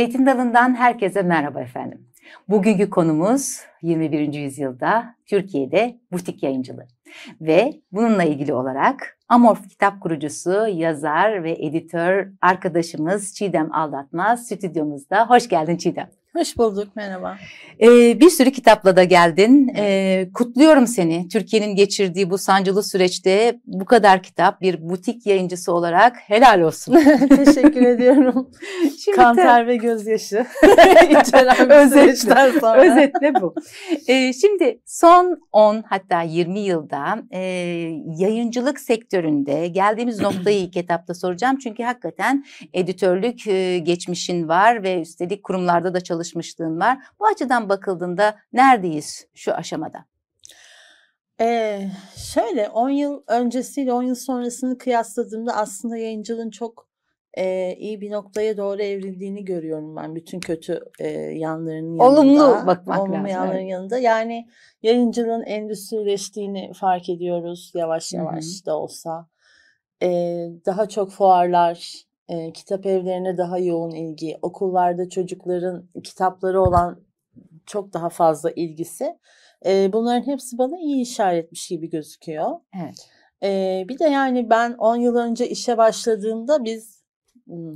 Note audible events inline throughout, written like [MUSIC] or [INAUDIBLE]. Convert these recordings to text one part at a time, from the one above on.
Zeytin Dalı'ndan herkese merhaba efendim. Bugünkü konumuz 21. yüzyılda Türkiye'de butik yayıncılığı ve bununla ilgili olarak Amorf kitap kurucusu, yazar ve editör arkadaşımız Çiğdem Aldatmaz stüdyomuzda. Hoş geldin Çiğdem. Hoş bulduk, merhaba. Ee, bir sürü kitapla da geldin. Ee, kutluyorum seni. Türkiye'nin geçirdiği bu sancılı süreçte bu kadar kitap bir butik yayıncısı olarak helal olsun. [LAUGHS] Teşekkür ediyorum. [LAUGHS] Şimdi Kanter de... ve gözyaşı [LAUGHS] içeren özetle, sonra. Özetle bu. Ee, şimdi son 10 hatta 20 yılda e, yayıncılık sektöründe geldiğimiz [CLEARS THROAT] noktayı ilk etapta soracağım. Çünkü hakikaten editörlük e, geçmişin var ve üstelik kurumlarda da çalışıyorsun çalışmışlığın var. Bu açıdan bakıldığında neredeyiz şu aşamada? Ee, şöyle 10 yıl öncesiyle 10 yıl sonrasını kıyasladığımda aslında yayıncılığın çok e, iyi bir noktaya doğru evrildiğini görüyorum ben bütün kötü e, yanlarının yanında. Olumlu bakmak olumlu lazım. yanların yanında. Yani yayıncılığın endüstrileştiğini fark ediyoruz yavaş yavaş Hı-hı. da olsa. E, daha çok fuarlar, e, kitap evlerine daha yoğun ilgi, okullarda çocukların kitapları olan çok daha fazla ilgisi. E, bunların hepsi bana iyi işaretmiş gibi gözüküyor. Evet. E, bir de yani ben 10 yıl önce işe başladığımda biz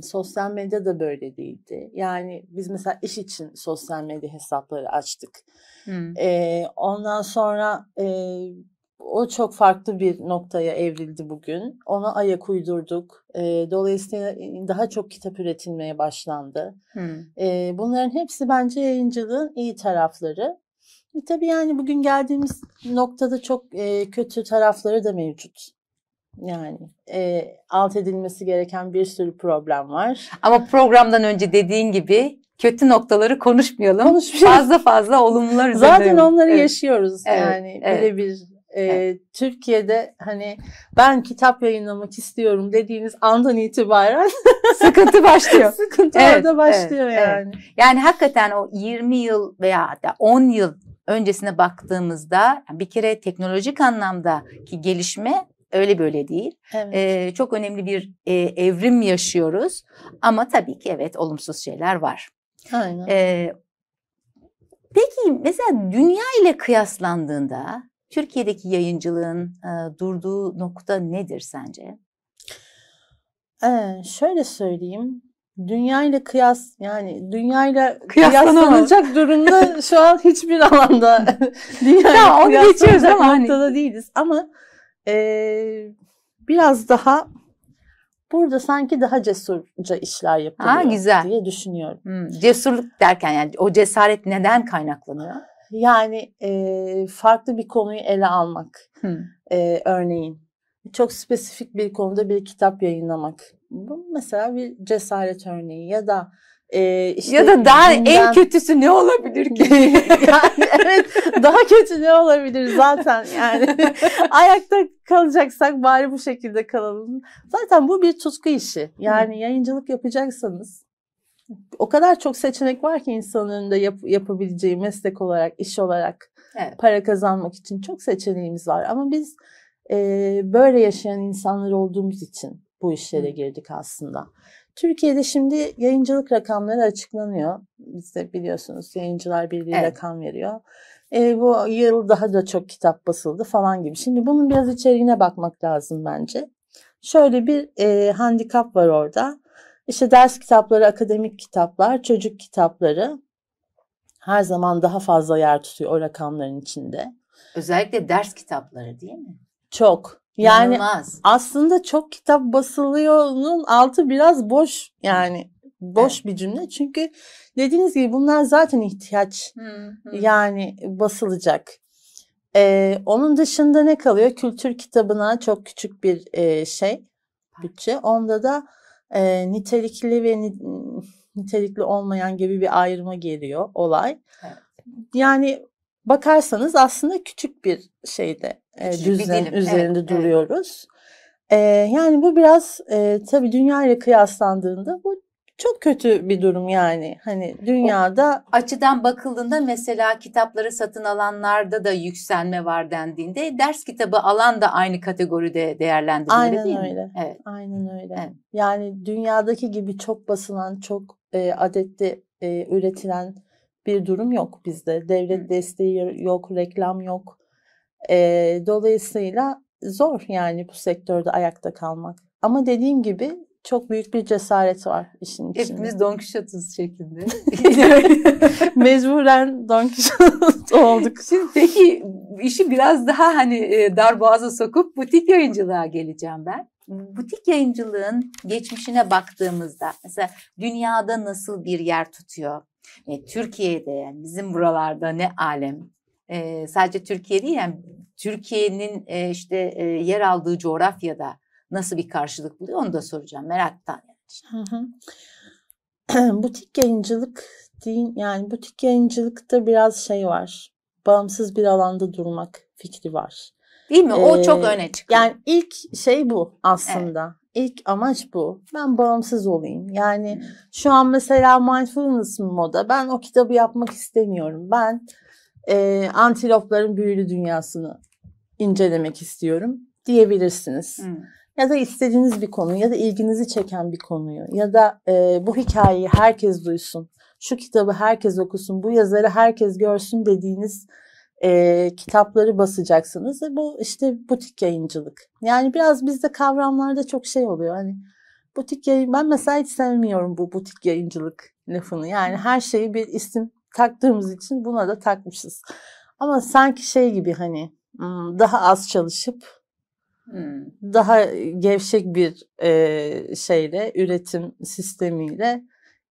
sosyal medya da böyle değildi. Yani biz mesela iş için sosyal medya hesapları açtık. Hmm. E, ondan sonra e, o çok farklı bir noktaya evrildi bugün. Ona ayak uydurduk. Ee, e, dolayısıyla daha çok kitap üretilmeye başlandı. Hmm. E, bunların hepsi bence yayıncılığın iyi tarafları. E, tabii yani bugün geldiğimiz noktada çok e, kötü tarafları da mevcut. Yani e, alt edilmesi gereken bir sürü problem var. Ama programdan önce dediğin gibi kötü noktaları konuşmayalım. konuşmayalım. Fazla fazla olumlular üzerinde. Zaten onları evet. yaşıyoruz evet. yani evet. birebir ee, Türkiye'de hani ben kitap yayınlamak istiyorum dediğiniz andan itibaren [LAUGHS] sıkıntı başlıyor. sıkıntı evet, orada başlıyor evet, yani. Evet. Yani hakikaten o 20 yıl veya hatta 10 yıl öncesine baktığımızda bir kere teknolojik anlamdaki gelişme öyle böyle değil. Evet. Ee, çok önemli bir e, evrim yaşıyoruz ama tabii ki evet olumsuz şeyler var. Aynen. Ee, peki mesela dünya ile kıyaslandığında Türkiye'deki yayıncılığın e, durduğu nokta nedir sence? Ee, şöyle söyleyeyim. Dünya ile kıyas yani dünya ile kıyaslanacak durumda [LAUGHS] şu an hiçbir alanda [LAUGHS] dünya ile kıyaslanacak hani. noktada hani. değiliz ama e, biraz daha burada sanki daha cesurca işler yapılıyor ha, güzel. diye düşünüyorum. Hmm, cesurluk derken yani o cesaret neden kaynaklanıyor? Yani e, farklı bir konuyu ele almak. E, örneğin çok spesifik bir konuda bir kitap yayınlamak. Bu mesela bir cesaret örneği ya da e, işte ya da daha bundan... en kötüsü ne olabilir ki? [LAUGHS] yani evet daha kötü ne olabilir zaten yani [LAUGHS] ayakta kalacaksak bari bu şekilde kalalım. Zaten bu bir tutku işi. Yani yayıncılık yapacaksanız o kadar çok seçenek var ki insanın da yap, yapabileceği meslek olarak, iş olarak evet. para kazanmak için çok seçeneğimiz var. Ama biz e, böyle yaşayan insanlar olduğumuz için bu işlere girdik aslında. Türkiye'de şimdi yayıncılık rakamları açıklanıyor. Biz de biliyorsunuz Yayıncılar Birliği evet. rakam veriyor. E, bu yıl daha da çok kitap basıldı falan gibi. Şimdi bunun biraz içeriğine bakmak lazım bence. Şöyle bir e, handikap var orada. İşte ders kitapları, akademik kitaplar, çocuk kitapları her zaman daha fazla yer tutuyor o rakamların içinde. Özellikle ders kitapları değil mi? Çok. Yani İnanılmaz. aslında çok kitap basılıyor'nun altı biraz boş yani boş evet. bir cümle. Çünkü dediğiniz gibi bunlar zaten ihtiyaç. Hı hı. Yani basılacak. Ee, onun dışında ne kalıyor? Kültür kitabına çok küçük bir e, şey bütçe. Onda da e, nitelikli ve ni, nitelikli olmayan gibi bir ayrıma geliyor olay. Evet. Yani bakarsanız aslında küçük bir şeyde e, düzlem üzerinde evet, duruyoruz. Evet. E, yani bu biraz e, tabii dünya ile kıyaslandığında bu çok kötü bir durum yani. Hani dünyada o açıdan bakıldığında mesela kitapları satın alanlarda da yükselme var dendiğinde ders kitabı alan da aynı kategoride değerlendiriliyor Aynen değil öyle. mi? Evet. Aynen öyle. Evet. Yani dünyadaki gibi çok basılan, çok e, adette e, üretilen bir durum yok bizde. Devlet Hı. desteği yok, reklam yok. E, dolayısıyla zor yani bu sektörde ayakta kalmak. Ama dediğim gibi çok büyük bir cesaret var işin içinde. Hepimiz Don Kişot'uz şeklinde. [LAUGHS] Mecburen Don Quixote olduk. Şimdi peki işi biraz daha hani e, dar boğaza sokup butik yayıncılığa geleceğim ben. Butik yayıncılığın geçmişine baktığımızda mesela dünyada nasıl bir yer tutuyor? E, Türkiye'de yani bizim buralarda ne alem? E, sadece Türkiye değil yani Türkiye'nin e, işte yer aldığı coğrafyada nasıl bir karşılık buluyor onu da soracağım meraktan. Yani. Hı hı. [CLEARS THROAT] butik yayıncılık değil yani butik yayıncılıkta biraz şey var. Bağımsız bir alanda durmak fikri var. Değil mi? O çok ee, öne çıkıyor. Yani ilk şey bu aslında. Evet. İlk amaç bu. Ben bağımsız olayım. Yani hmm. şu an mesela mindfulness moda. Ben o kitabı yapmak istemiyorum. Ben e, antilopların büyülü dünyasını incelemek istiyorum diyebilirsiniz. Hmm ya da istediğiniz bir konuyu ya da ilginizi çeken bir konuyu ya da e, bu hikayeyi herkes duysun, şu kitabı herkes okusun, bu yazarı herkes görsün dediğiniz e, kitapları basacaksınız. E, bu işte butik yayıncılık. Yani biraz bizde kavramlarda çok şey oluyor. Hani butik yayın ben mesela hiç sevmiyorum bu butik yayıncılık lafını. Yani her şeyi bir isim taktığımız için buna da takmışız. Ama sanki şey gibi hani daha az çalışıp daha gevşek bir e, şeyle, üretim sistemiyle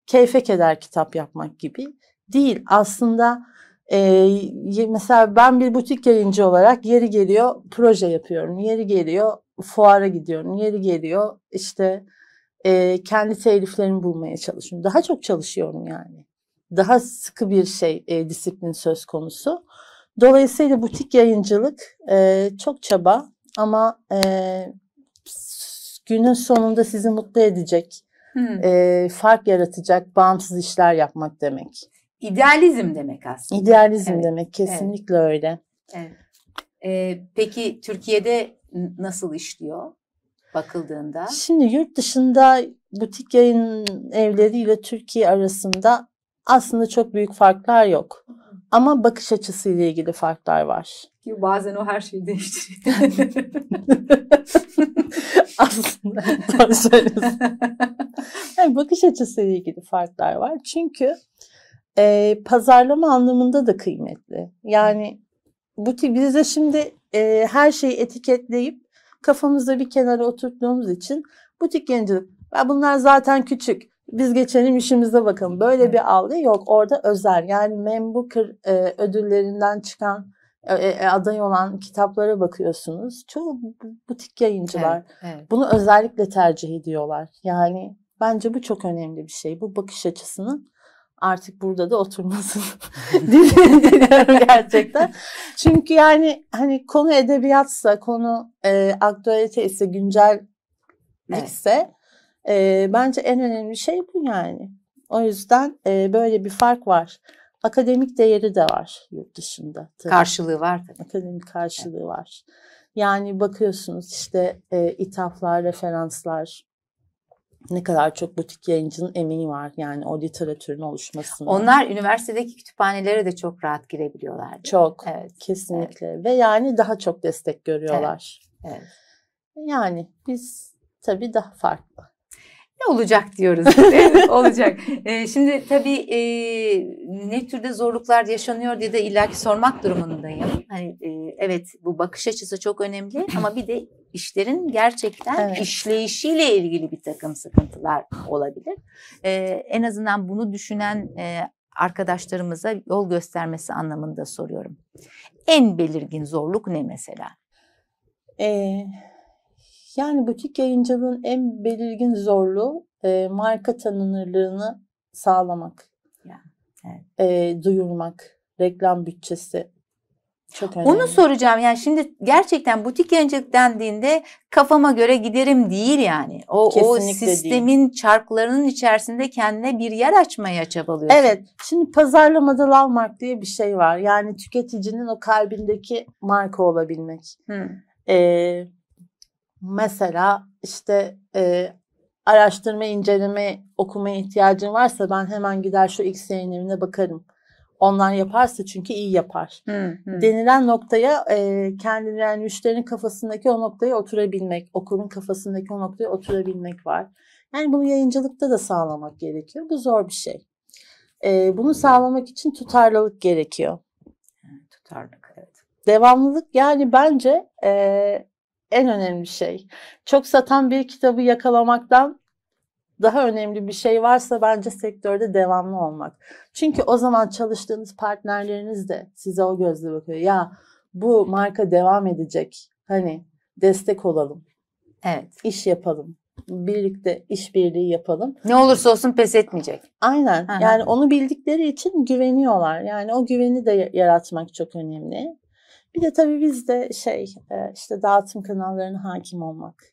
keyfe keder kitap yapmak gibi değil. Aslında e, mesela ben bir butik yayıncı olarak yeri geliyor proje yapıyorum, yeri geliyor fuara gidiyorum, yeri geliyor işte e, kendi teliflerimi bulmaya çalışıyorum. Daha çok çalışıyorum yani. Daha sıkı bir şey, e, disiplin söz konusu. Dolayısıyla butik yayıncılık e, çok çaba, ama e, günün sonunda sizi mutlu edecek, hmm. e, fark yaratacak, bağımsız işler yapmak demek. İdealizm demek aslında. İdealizm evet. demek kesinlikle evet. öyle. Evet. Ee, peki Türkiye'de nasıl işliyor bakıldığında? Şimdi yurt dışında butik yayın evleriyle Türkiye arasında aslında çok büyük farklar yok. Ama bakış açısıyla ilgili farklar var. Ki bazen o her şeyi değiştiriyor. [LAUGHS] Aslında yani bakış açısıyla ilgili farklar var. Çünkü e, pazarlama anlamında da kıymetli. Yani bu bize şimdi e, her şeyi etiketleyip kafamızda bir kenara oturttuğumuz için butik yayıncılık. Bunlar zaten küçük. Biz geçelim işimize bakalım. Böyle evet. bir algı yok. Orada özel yani Membuker e, ödüllerinden çıkan e, e, e, aday olan kitaplara bakıyorsunuz. Çoğu butik yayıncılar evet, evet. bunu özellikle tercih ediyorlar. Yani bence bu çok önemli bir şey. Bu bakış açısının artık burada da oturmasın [LAUGHS] diliyorum gerçekten. Çünkü yani hani konu edebiyatsa, konu e, aktualite ise, güncellikse evet. e, bence en önemli şey bu yani. O yüzden e, böyle bir fark var akademik değeri de var yurt dışında. Tabii. Karşılığı var tabii. Akademik karşılığı evet. var. Yani bakıyorsunuz işte e, ithaflar, referanslar, ne kadar çok butik yayıncının emeği var yani o literatürün oluşmasında. Onlar üniversitedeki kütüphanelere de çok rahat girebiliyorlar. Çok. Evet. Kesinlikle evet. ve yani daha çok destek görüyorlar. Evet. evet. Yani biz tabii daha farklı ne olacak diyoruz. [LAUGHS] olacak. Ee, şimdi tabii e, ne türde zorluklar yaşanıyor diye de illaki sormak durumundayım. Hani e, evet bu bakış açısı çok önemli ama bir de işlerin gerçekten evet. işleyişiyle ilgili bir takım sıkıntılar olabilir. Ee, en azından bunu düşünen e, arkadaşlarımıza yol göstermesi anlamında soruyorum. En belirgin zorluk ne mesela? Eee yani butik yayıncılığın en belirgin zorluğu e, marka tanınırlığını sağlamak. Yani, evet. e, duyurmak, reklam bütçesi. Çok önemli. Onu soracağım yani şimdi gerçekten butik yayıncılık dendiğinde kafama göre giderim değil yani. O, Kesinlikle o sistemin değil. çarklarının içerisinde kendine bir yer açmaya çabalıyorsun. Evet şimdi pazarlamada love diye bir şey var. Yani tüketicinin o kalbindeki marka olabilmek. Hmm. Ee, mesela işte e, araştırma, inceleme, okumaya ihtiyacın varsa ben hemen gider şu X yayınlarına bakarım. Onlar yaparsa çünkü iyi yapar. Hı hı. Denilen noktaya e, kendini yani müşterinin kafasındaki o noktaya oturabilmek, okurun kafasındaki o noktaya oturabilmek var. Yani bunu yayıncılıkta da sağlamak gerekiyor. Bu zor bir şey. E, bunu sağlamak için tutarlılık gerekiyor. Tutarlılık evet. Devamlılık yani bence e, en önemli şey. Çok satan bir kitabı yakalamaktan daha önemli bir şey varsa bence sektörde devamlı olmak. Çünkü o zaman çalıştığınız partnerleriniz de size o gözle bakıyor. Ya bu marka devam edecek. Hani destek olalım. Evet. İş yapalım. Birlikte işbirliği yapalım. Ne olursa olsun pes etmeyecek. Aynen. Aha. Yani onu bildikleri için güveniyorlar. Yani o güveni de yaratmak çok önemli. Bir de tabii biz de şey e, işte dağıtım kanallarına hakim olmak.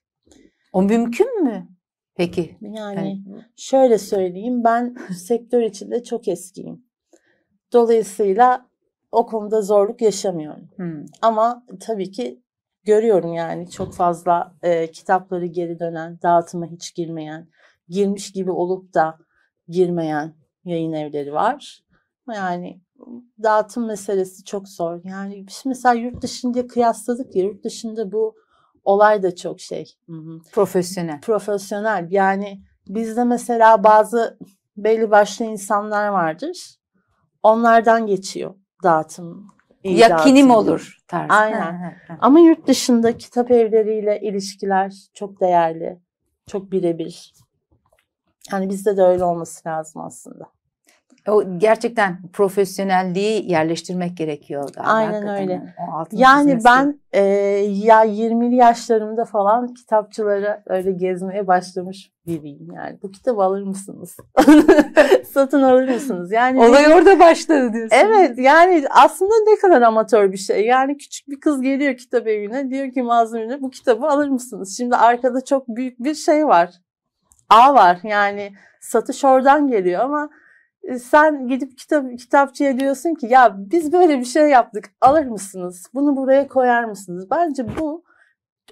O mümkün mü? Peki. Yani evet. Hani şöyle söyleyeyim ben [LAUGHS] sektör içinde çok eskiyim. Dolayısıyla o konuda zorluk yaşamıyorum. Hmm. Ama tabii ki görüyorum yani çok fazla e, kitapları geri dönen, dağıtıma hiç girmeyen, girmiş gibi olup da girmeyen yayın evleri var. Yani dağıtım meselesi çok zor. Yani biz mesela yurt dışında kıyasladık ya yurt dışında bu olay da çok şey. Profesyonel. Profesyonel. Yani bizde mesela bazı belli başlı insanlar vardır. Onlardan geçiyor dağıtım. Yakinim dağıtım. olur tarzı. Aynen. Ama yurt dışında kitap evleriyle ilişkiler çok değerli. Çok birebir. Yani bizde de öyle olması lazım aslında. O gerçekten profesyonelliği yerleştirmek gerekiyor galiba. Aynen öyle. Yani ben e, ya 20'li yaşlarımda falan kitapçılara öyle gezmeye başlamış biriyim yani. Bu kitabı alır mısınız? [LAUGHS] Satın alır mısınız? Yani olay benim, orada başladı diyorsun. Evet yani aslında ne kadar amatör bir şey. Yani küçük bir kız geliyor kitap evine diyor ki Mazlum bu kitabı alır mısınız? Şimdi arkada çok büyük bir şey var. A var yani satış oradan geliyor ama ee, sen gidip kitap, kitapçıya diyorsun ki ya biz böyle bir şey yaptık alır mısınız? Bunu buraya koyar mısınız? Bence bu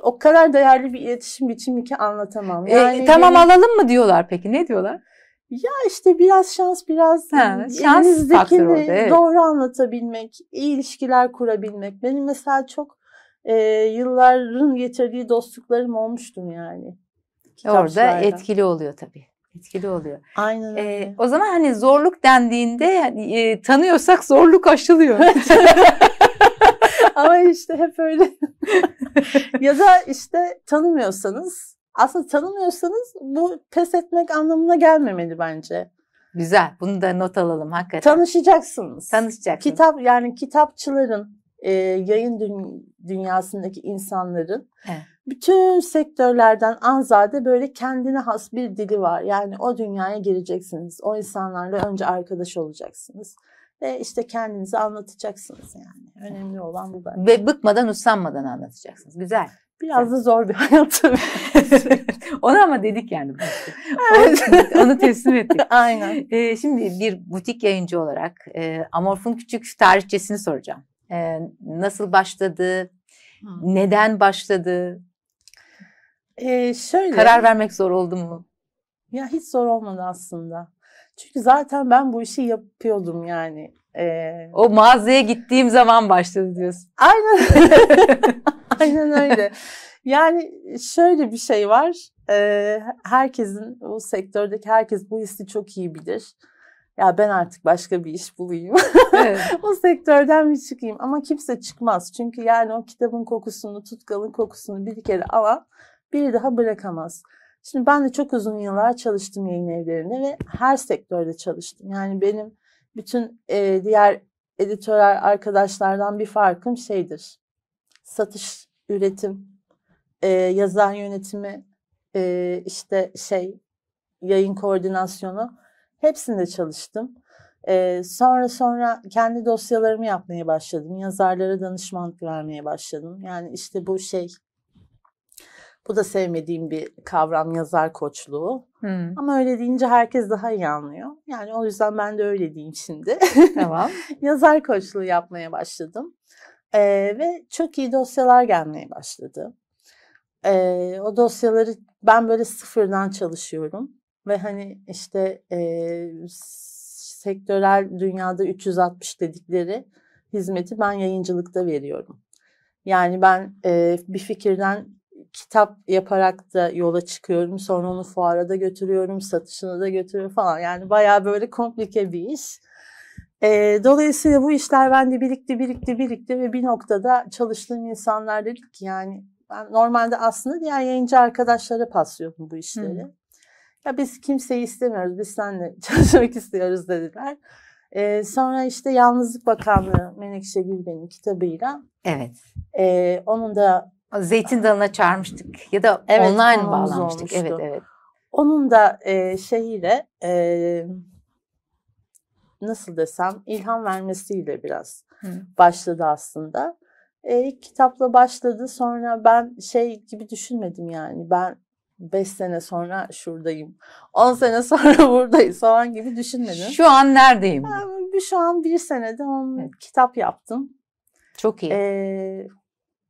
o kadar değerli bir iletişim biçimi ki anlatamam. E, yani e, tamam benim, alalım mı diyorlar peki ne diyorlar? Ya işte biraz şans biraz ha, şans elinizdekini oldu, evet. doğru anlatabilmek, iyi ilişkiler kurabilmek. Benim mesela çok e, yılların getirdiği dostluklarım olmuştum yani. E, orada etkili oluyor tabii etkili oluyor. Aynen öyle. Ee, o zaman hani zorluk dendiğinde hani, e, tanıyorsak zorluk aşılıyor. [LAUGHS] Ama işte hep öyle. [LAUGHS] ya da işte tanımıyorsanız aslında tanımıyorsanız bu pes etmek anlamına gelmemeli bence. Güzel. Bunu da not alalım hakikaten. Tanışacaksınız. Tanışacaksınız. Kitap yani kitapçıların e, yayın dün, dünyasındaki insanların evet. bütün sektörlerden anzade böyle kendine has bir dili var. Yani o dünyaya gireceksiniz. O insanlarla önce arkadaş olacaksınız. Ve işte kendinizi anlatacaksınız yani. Önemli olan bu Ve bıkmadan usanmadan anlatacaksınız. Güzel. Biraz Güzel. da zor bir [LAUGHS] hayat tabii. [LAUGHS] Onu ama dedik yani. Evet. Onu, onu teslim ettik. [LAUGHS] Aynen. Ee, şimdi bir butik yayıncı olarak e, Amorf'un küçük tarihçesini soracağım e, nasıl başladı, hmm. neden başladı? Ee, şöyle. Karar vermek zor oldu mu? Ya hiç zor olmadı aslında. Çünkü zaten ben bu işi yapıyordum yani. Ee... O mağazaya gittiğim zaman başladı diyorsun. Aynen. [LAUGHS] [LAUGHS] Aynen öyle. Yani şöyle bir şey var. Ee, herkesin, bu sektördeki herkes bu hissi çok iyi bilir ya ben artık başka bir iş bulayım. Evet. [LAUGHS] o sektörden bir çıkayım. Ama kimse çıkmaz. Çünkü yani o kitabın kokusunu, tutkalın kokusunu bir kere alan bir daha bırakamaz. Şimdi ben de çok uzun yıllar çalıştım yayın evlerinde ve her sektörde çalıştım. Yani benim bütün e, diğer editörler arkadaşlardan bir farkım şeydir. Satış, üretim, e, yazan yönetimi, e, işte şey, yayın koordinasyonu Hepsinde çalıştım. Ee, sonra sonra kendi dosyalarımı yapmaya başladım. Yazarlara danışmanlık vermeye başladım. Yani işte bu şey bu da sevmediğim bir kavram yazar koçluğu. Hmm. Ama öyle deyince herkes daha iyi anlıyor. Yani o yüzden ben de öyle diyeyim şimdi. Tamam. [LAUGHS] yazar koçluğu yapmaya başladım. Ee, ve çok iyi dosyalar gelmeye başladı. Ee, o dosyaları ben böyle sıfırdan çalışıyorum ve hani işte e, sektörel dünyada 360 dedikleri hizmeti ben yayıncılıkta veriyorum. Yani ben e, bir fikirden kitap yaparak da yola çıkıyorum. Sonra onu fuara da götürüyorum, satışına da götürüyorum falan. Yani bayağı böyle komplike bir iş. E, dolayısıyla bu işler bende birikti, birikti, birikti ve bir noktada çalıştığım insanlar dedik ki yani ben normalde aslında diğer yayıncı arkadaşlara paslıyorum bu işleri. Hı. Ya biz kimseyi istemiyoruz, biz seninle [LAUGHS] çalışmak istiyoruz dediler. Ee, sonra işte Yalnızlık Bakanlığı Menekşe Gülben'in kitabıyla. Evet. E, onun da Zeytin Dalı'na çağırmıştık ya da evet, online bağlanmıştık. Olmuştu. Evet, evet. Onun da e, şeyiyle e, nasıl desem ilham vermesiyle biraz Hı. başladı aslında. E, kitapla başladı. Sonra ben şey gibi düşünmedim yani. Ben 5 sene sonra şuradayım, 10 sene [LAUGHS] sonra buradayım falan gibi düşünmedim. Şu an neredeyim? Bir şu an bir senede 10 evet. kitap yaptım. Çok iyi. Ee,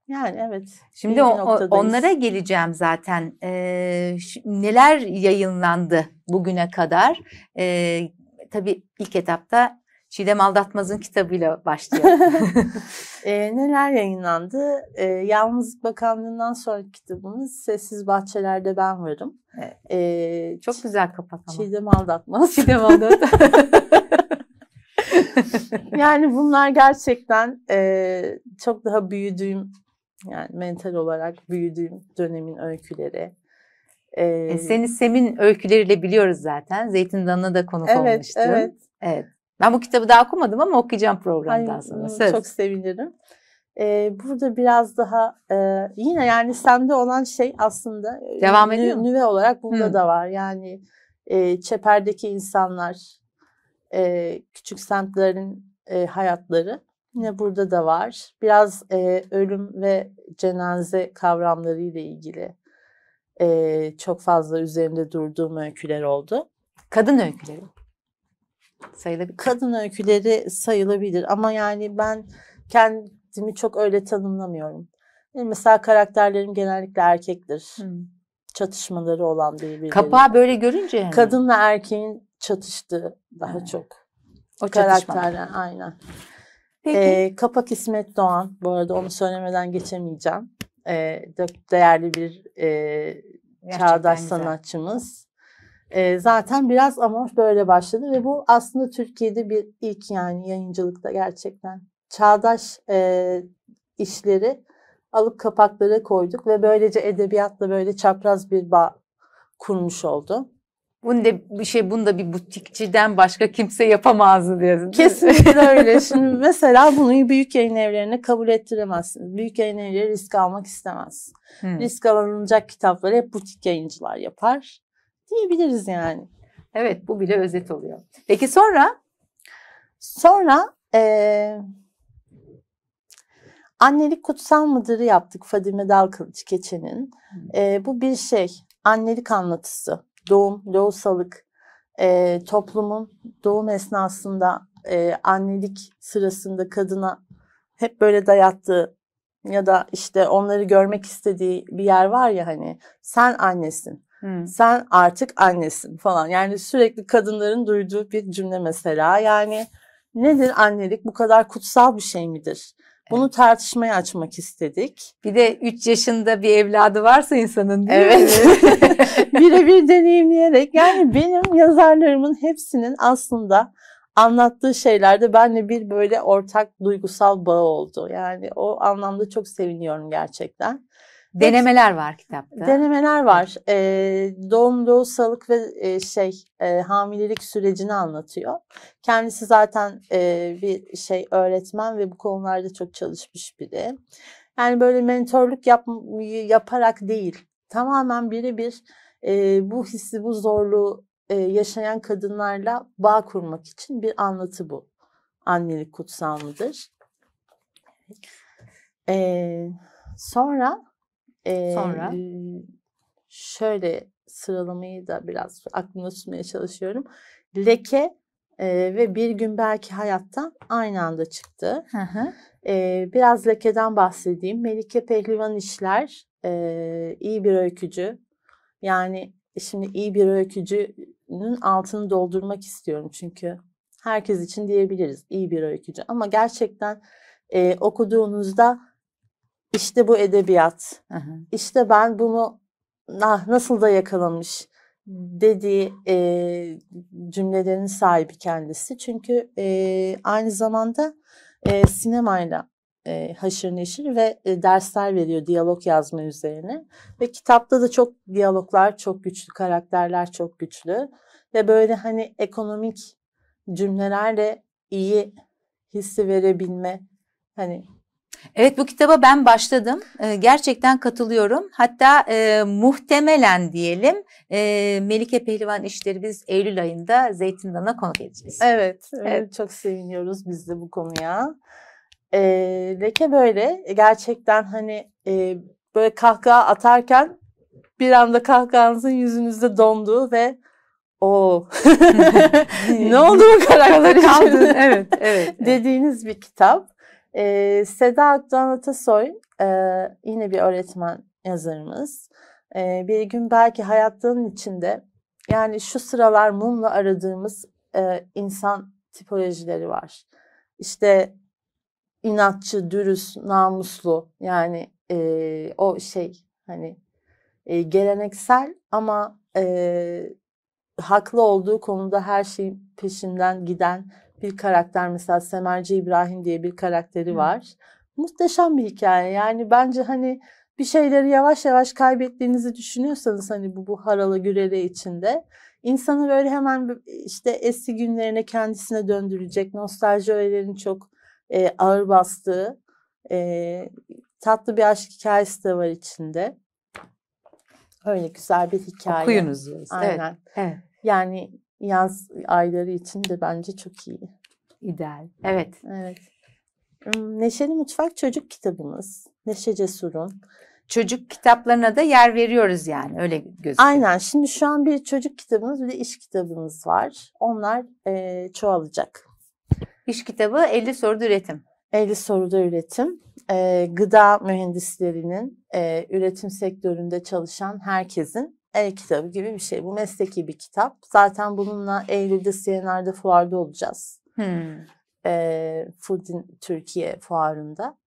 yani evet. Şimdi onlara geleceğim zaten. Ee, neler yayınlandı bugüne kadar? Ee, tabii ilk etapta Çiğdem Aldatmaz'ın kitabıyla başlıyor. [LAUGHS] [LAUGHS] e, neler yayınlandı? E, ee, Yalnızlık Bakanlığı'ndan sonraki kitabımız Sessiz Bahçelerde Ben Varım. Evet. E, Çok güzel kapat ama. Çiğdem Aldatmaz. Çiğdem Aldatmaz. [LAUGHS] yani bunlar gerçekten e, çok daha büyüdüğüm yani mental olarak büyüdüğüm dönemin öyküleri. Ee, e, Seni Sem'in öyküleriyle biliyoruz zaten. Zeytin Dalı'na da konuk evet, olmuştu. Evet, evet. Ben bu kitabı daha okumadım ama okuyacağım programdan Ay, sonra. Iı, Söz. Çok sevinirim. Ee, burada biraz daha e, yine yani sende olan şey aslında e, devam ediyor. Nü, nüve olarak burada Hı. da var. Yani e, çeperdeki insanlar, e, küçük semtlerin e, hayatları yine burada da var. Biraz e, ölüm ve cenaze kavramları ile ilgili e, çok fazla üzerinde durduğum öyküler oldu. Kadın öyküleri. Sayılabilir. Kadın öyküleri sayılabilir ama yani ben kendimi çok öyle tanımlamıyorum. Mesela karakterlerim genellikle erkektir. Hı. Hmm. Çatışmaları olan birbirleri. Kapağı böyle görünce mi? Hani. Kadınla erkeğin çatıştığı daha evet. çok. O karakterler aynen. Peki. Ee, kapak İsmet Doğan. Bu arada onu söylemeden geçemeyeceğim. Ee, değerli bir e, çağdaş güzel. sanatçımız. E, zaten biraz ama böyle başladı ve bu aslında Türkiye'de bir ilk yani yayıncılıkta gerçekten çağdaş e, işleri alıp kapaklara koyduk ve böylece edebiyatla böyle çapraz bir bağ kurmuş oldu. Bunu da bir şey bunu da bir butikçiden başka kimse yapamazdı diyorsun. Kesinlikle öyle. [LAUGHS] Şimdi mesela bunu büyük yayın evlerine kabul ettiremezsiniz. Büyük yayın evleri risk almak istemez. Hmm. Risk alınacak kitapları hep butik yayıncılar yapar diyebiliriz yani. Evet bu bile özet oluyor. Peki sonra sonra e, annelik kutsal mıdırı yaptık Fadime Dalkılıç Keçe'nin. Hmm. E, bu bir şey annelik anlatısı doğum doğusalık e, toplumun doğum esnasında e, annelik sırasında kadına hep böyle dayattığı ya da işte onları görmek istediği bir yer var ya hani sen annesin sen artık annesin falan. Yani sürekli kadınların duyduğu bir cümle mesela. Yani nedir annelik? Bu kadar kutsal bir şey midir? Bunu evet. tartışmaya açmak istedik. Bir de 3 yaşında bir evladı varsa insanın değil evet. mi? [LAUGHS] Birebir deneyimleyerek yani benim yazarlarımın hepsinin aslında anlattığı şeylerde benle bir böyle ortak duygusal bağ oldu. Yani o anlamda çok seviniyorum gerçekten. Denemeler var kitapta. Denemeler var. E, doğum, doğusalık ve e, şey e, hamilelik sürecini anlatıyor. Kendisi zaten e, bir şey öğretmen ve bu konularda çok çalışmış biri. Yani böyle mentorluk yap, yaparak değil, tamamen birebir e, bu hissi, bu zorluğu e, yaşayan kadınlarla bağ kurmak için bir anlatı bu. Annelik kutsal mıdır? E, ee, sonra ee, Sonra? Şöyle sıralamayı da biraz aklımda tutmaya çalışıyorum. Leke e, ve bir gün belki hayattan aynı anda çıktı. Hı hı. E, biraz lekeden bahsedeyim. Melike Pehlivan İşler e, iyi bir öykücü. Yani şimdi iyi bir öykücünün altını doldurmak istiyorum çünkü herkes için diyebiliriz iyi bir öykücü. Ama gerçekten e, okuduğunuzda işte bu edebiyat. İşte ben bunu ah, nasıl da yakalanmış dediği e, cümlelerin sahibi kendisi. Çünkü e, aynı zamanda e, sinemayla e, haşır neşir ve e, dersler veriyor diyalog yazma üzerine. Ve kitapta da çok diyaloglar çok güçlü, karakterler çok güçlü. Ve böyle hani ekonomik cümlelerle iyi hissi verebilme, hani Evet bu kitaba ben başladım. Ee, gerçekten katılıyorum. Hatta e, muhtemelen diyelim e, Melike Pehlivan işleri biz Eylül ayında Zeytin Dalı'na konuk edeceğiz. Evet, evet, evet. Çok seviniyoruz biz de bu konuya. E, leke böyle e, gerçekten hani e, böyle kahkaha atarken bir anda kahkahanızın yüzünüzde dondu ve o [LAUGHS] ne [LAUGHS] oldu bu karakter için? evet, evet. evet. [LAUGHS] Dediğiniz bir kitap. E, Seda Akdoğan Atasoy e, yine bir öğretmen yazarımız. E, bir gün belki hayatlarının içinde yani şu sıralar mumla aradığımız e, insan tipolojileri var. İşte inatçı, dürüst, namuslu yani e, o şey hani e, geleneksel ama e, haklı olduğu konuda her şeyin peşinden giden bir karakter mesela Semerci İbrahim diye bir karakteri var. Hı. Muhteşem bir hikaye. Yani bence hani bir şeyleri yavaş yavaş kaybettiğinizi düşünüyorsanız hani bu buharalı gürele içinde insanı böyle hemen işte eski günlerine kendisine döndürecek nostalji öğelerinin çok e, ağır bastığı e, tatlı bir aşk hikayesi de var içinde. Öyle güzel bir hikaye. Okuyunuz. Aynen. Evet. evet. Yani yaz ayları için de bence çok iyi. İdeal. Evet. Evet. Neşeli Mutfak çocuk kitabımız. Neşe Cesur'un. Çocuk kitaplarına da yer veriyoruz yani öyle gözüküyor. Aynen şimdi şu an bir çocuk kitabımız bir de iş kitabımız var. Onlar e, çoğalacak. İş kitabı 50 soruda üretim. 50 soruda üretim. E, gıda mühendislerinin, e, üretim sektöründe çalışan herkesin el kitabı gibi bir şey. Bu mesleki bir kitap. Zaten bununla Eylül'de CNR'de fuarda olacağız. Hmm. E, Türkiye fuarında.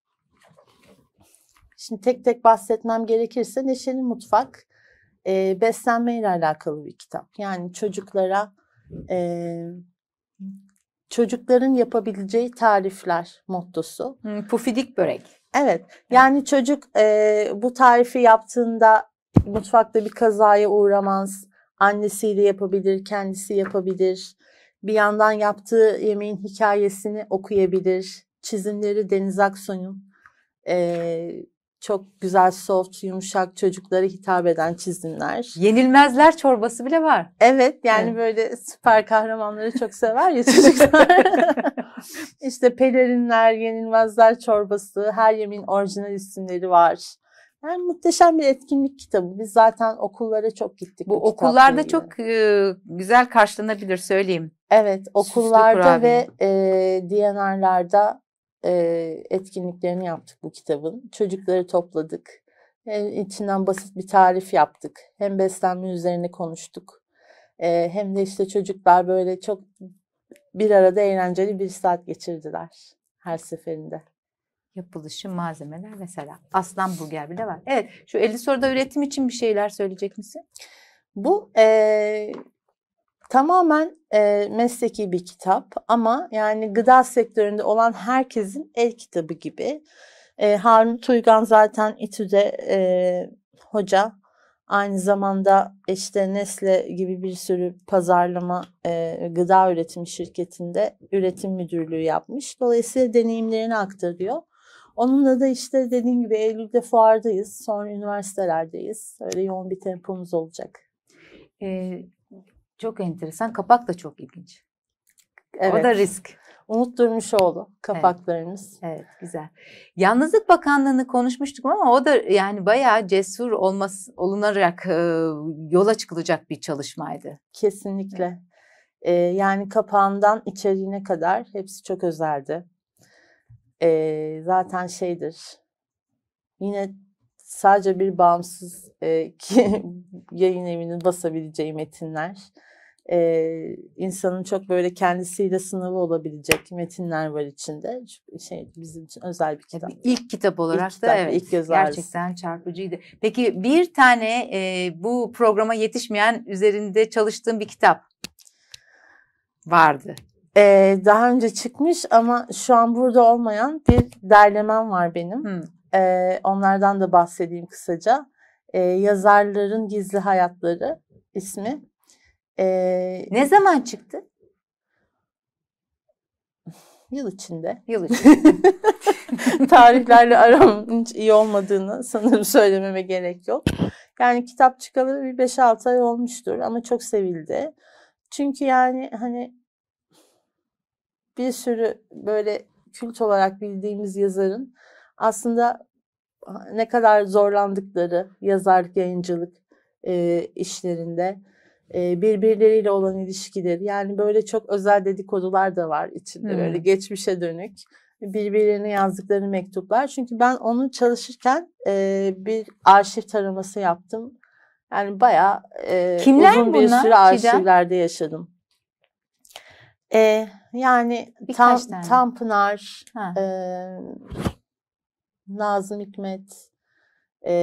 Şimdi tek tek bahsetmem gerekirse Neşeli Mutfak e, beslenme ile alakalı bir kitap. Yani çocuklara e, çocukların yapabileceği tarifler mottosu. Hmm, pufidik börek. Evet. Yani çocuk e, bu tarifi yaptığında mutfakta bir kazaya uğramaz. Annesiyle yapabilir, kendisi yapabilir. Bir yandan yaptığı yemeğin hikayesini okuyabilir. Çizimleri Deniz Aksoy'un e, çok güzel soft, yumuşak çocuklara hitap eden çizimler. Yenilmezler çorbası bile var. Evet yani evet. böyle süper kahramanları çok sever ya çocuklar. [LAUGHS] İşte pelerinler, yenilmezler çorbası, her yemin orijinal isimleri var. Yani muhteşem bir etkinlik kitabı. Biz zaten okullara çok gittik. Bu, bu okullarda çok e, güzel karşılanabilir söyleyeyim. Evet okullarda ve e, DNR'larda e, etkinliklerini yaptık bu kitabın. Çocukları topladık. Hem içinden basit bir tarif yaptık. Hem beslenme üzerine konuştuk. E, hem de işte çocuklar böyle çok bir arada eğlenceli bir saat geçirdiler her seferinde yapılışı, malzemeler mesela. Aslan burger bile var. Evet şu 50 soruda üretim için bir şeyler söyleyecek misin? Bu e, tamamen e, mesleki bir kitap ama yani gıda sektöründe olan herkesin el kitabı gibi. E, Harun Tuygan zaten İTÜ'de e, hoca. Aynı zamanda işte Nesle gibi bir sürü pazarlama e, gıda üretimi şirketinde üretim müdürlüğü yapmış. Dolayısıyla deneyimlerini aktarıyor. Onunla da işte dediğim gibi Eylül'de fuardayız. Sonra üniversitelerdeyiz. Öyle yoğun bir tempomuz olacak. Ee, çok enteresan. Kapak da çok ilginç. Evet. O da risk. Unutturmuş oldu kapaklarımız. Evet, evet güzel. Yalnızlık Bakanlığı'nı konuşmuştuk ama o da yani bayağı cesur olması, olunarak e, yola çıkılacak bir çalışmaydı. Kesinlikle. Evet. Ee, yani kapağından içeriğine kadar hepsi çok özeldi e, zaten şeydir. Yine sadece bir bağımsız e, [LAUGHS] ki, yayın evinin basabileceği metinler. E, insanın çok böyle kendisiyle sınavı olabilecek metinler var içinde. Şey bizim için özel bir e, kitap. İlk kitap olarak ilk da kitap, evet. Ilk göz ağrısı. gerçekten çarpıcıydı. Peki bir tane e, bu programa yetişmeyen üzerinde çalıştığım bir kitap vardı. Ee, daha önce çıkmış ama şu an burada olmayan bir derlemem var benim. Hmm. Ee, onlardan da bahsedeyim kısaca. Ee, Yazarların Gizli Hayatları ismi. Ee, ne zaman çıktı? [LAUGHS] Yıl içinde. Yıl içinde. [LAUGHS] Tarihlerle aram hiç iyi olmadığını sanırım söylememe gerek yok. Yani kitap çıkalı bir 5-6 ay olmuştur ama çok sevildi. Çünkü yani hani bir sürü böyle kült olarak bildiğimiz yazarın aslında ah, ne kadar zorlandıkları yazarlık, yayıncılık e, işlerinde e, birbirleriyle olan ilişkileri yani böyle çok özel dedikodular da var içinde hmm. böyle geçmişe dönük birbirlerine yazdıkları mektuplar. Çünkü ben onu çalışırken e, bir arşiv taraması yaptım. Yani bayağı e, Kimler uzun bunlar? bir süre arşivlerde yaşadım. E, yani Birkaç Tam, tane. e, Nazım Hikmet, e,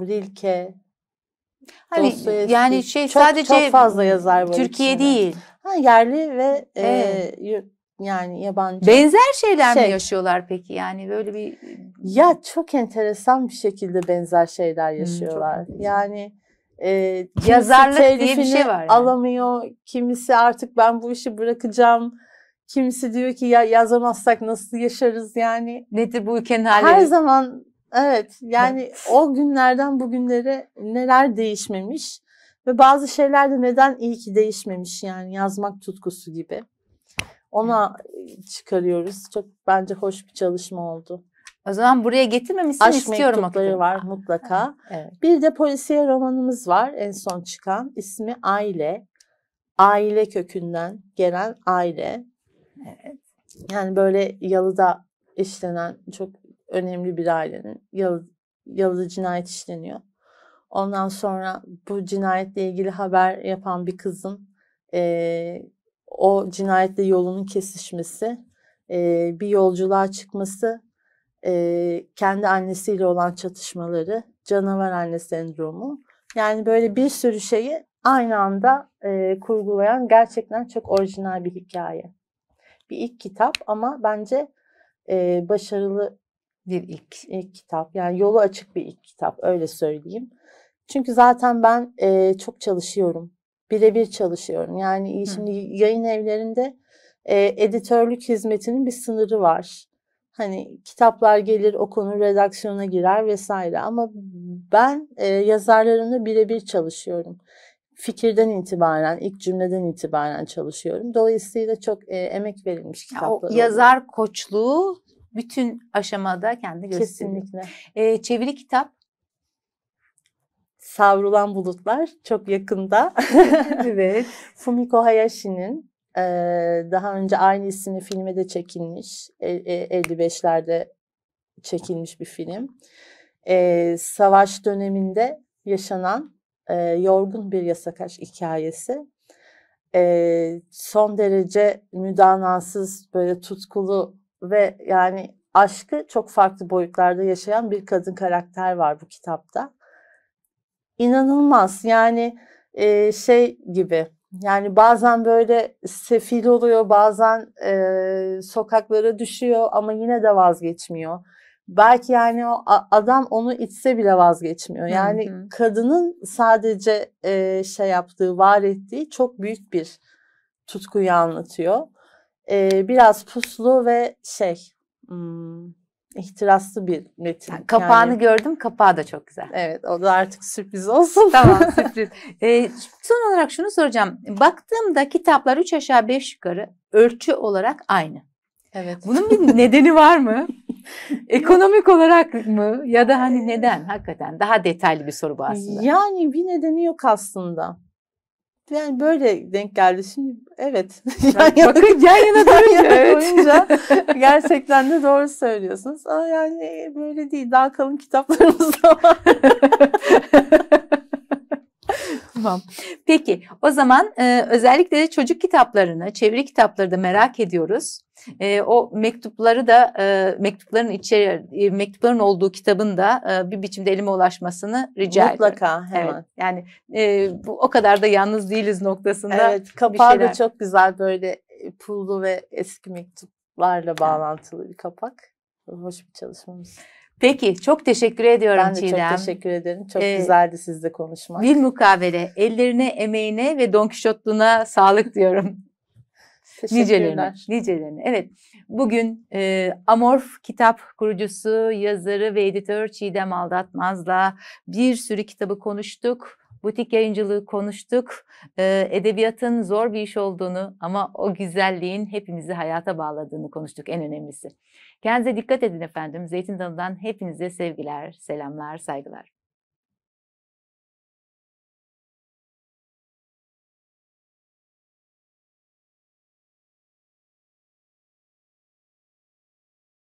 Rilke, Hani Dostoyevski. yani şey çok, sadece çok fazla yazar var. Türkiye içinde. değil. Ha, yerli ve Evet. yu- yani yabancı. Benzer şeyler mi şey yaşıyorlar peki? Yani böyle bir Ya çok enteresan bir şekilde benzer şeyler yaşıyorlar. yani e, Yazarlık diye bir şey var. Yani. Alamıyor. Kimisi artık ben bu işi bırakacağım. Kimisi diyor ki ya yazamazsak nasıl yaşarız yani. Nedir bu ülkenin hali? Her zaman evet yani o günlerden bugünlere neler değişmemiş ve bazı şeyler de neden iyi ki değişmemiş yani yazmak tutkusu gibi. Ona çıkarıyoruz. Çok bence hoş bir çalışma oldu. O zaman buraya getirmemişsin Aşk istiyorum. Aşk mektupları var mutlaka. evet. Bir de polisiye romanımız var en son çıkan. ismi Aile. Aile kökünden gelen aile. Evet. Yani böyle Yalı'da işlenen çok önemli bir ailenin Yalı, Yalı'da cinayet işleniyor. Ondan sonra bu cinayetle ilgili haber yapan bir kızın e, o cinayetle yolunun kesişmesi, e, bir yolculuğa çıkması e, kendi annesiyle olan çatışmaları, canavar anne sendromu. Yani böyle bir sürü şeyi aynı anda e, kurgulayan gerçekten çok orijinal bir hikaye. Bir ilk kitap ama bence e, başarılı bir ilk, ilk kitap. Yani yolu açık bir ilk kitap öyle söyleyeyim. Çünkü zaten ben e, çok çalışıyorum. Birebir çalışıyorum. Yani Hı. şimdi yayın evlerinde e, editörlük hizmetinin bir sınırı var. Hani kitaplar gelir, o konu redaksiyona girer vesaire. Ama ben e, yazarlarımla birebir çalışıyorum. Fikirden itibaren, ilk cümleden itibaren çalışıyorum. Dolayısıyla çok e, emek verilmiş kitaplar. Ya o oluyor. yazar koçluğu bütün aşamada kendi gösteriyor. Kesinlikle. E, çeviri kitap Savrulan Bulutlar çok yakında. [LAUGHS] evet. [LAUGHS] Fumiko Hayashi'nin daha önce aynı isimli filme de çekilmiş. E, e, 55'lerde çekilmiş bir film. savaş döneminde yaşanan yorgun bir yasak aşk hikayesi. son derece müdanasız, böyle tutkulu ve yani aşkı çok farklı boyutlarda yaşayan bir kadın karakter var bu kitapta. İnanılmaz yani şey gibi yani bazen böyle sefil oluyor, bazen e, sokaklara düşüyor ama yine de vazgeçmiyor. Belki yani o adam onu itse bile vazgeçmiyor. Yani hı hı. kadının sadece e, şey yaptığı, var ettiği çok büyük bir tutkuyu anlatıyor. E, biraz puslu ve şey, hmm, ihtiraslı bir metin. Yani kapağını yani. gördüm, kapağı da çok güzel. Evet, o da artık sürpriz olsun. Tamam, [LAUGHS] sürpriz. e, son olarak şunu soracağım. Baktığımda kitaplar üç aşağı beş yukarı ölçü olarak aynı. Evet. Bunun bir nedeni var mı? [LAUGHS] Ekonomik olarak mı? Ya da hani neden? Ee, Hakikaten daha detaylı bir soru bu aslında. Yani bir nedeni yok aslında. Yani böyle denk geldi. Şimdi evet. [LAUGHS] Yani bakın yan yana [LAUGHS] durunca, evet. [LAUGHS] gerçekten de doğru söylüyorsunuz. Ama yani böyle değil. Daha kalın kitaplarımız da var. Tamam. Peki o zaman e, özellikle çocuk kitaplarını, çeviri kitapları da merak ediyoruz. E, o mektupları da e, mektupların içeri e, mektupların olduğu kitabın da e, bir biçimde elime ulaşmasını rica Mutlaka, ederim. Mutlaka. Evet. Yani e, bu, o kadar da yalnız değiliz noktasında. Evet. Kapağı da çok güzel böyle e, pullu ve eski mektuplarla bağlantılı bir kapak. Hoş bir çalışmamız. Peki çok teşekkür ediyorum ben de Çiğdem. çok teşekkür ederim. Çok ee, güzeldi sizle konuşmak. Bir mukavele. Ellerine, emeğine ve Don Kişotluğuna sağlık diyorum. Nicelerine, [LAUGHS] nicelerine. Evet, bugün e, Amorf kitap kurucusu, yazarı ve editör Çiğdem Aldatmaz'la bir sürü kitabı konuştuk. Butik yayıncılığı konuştuk. E, edebiyatın zor bir iş olduğunu ama o güzelliğin hepimizi hayata bağladığını konuştuk en önemlisi. Kendinize dikkat edin efendim. Zeytin Dalı'ndan hepinize sevgiler, selamlar, saygılar.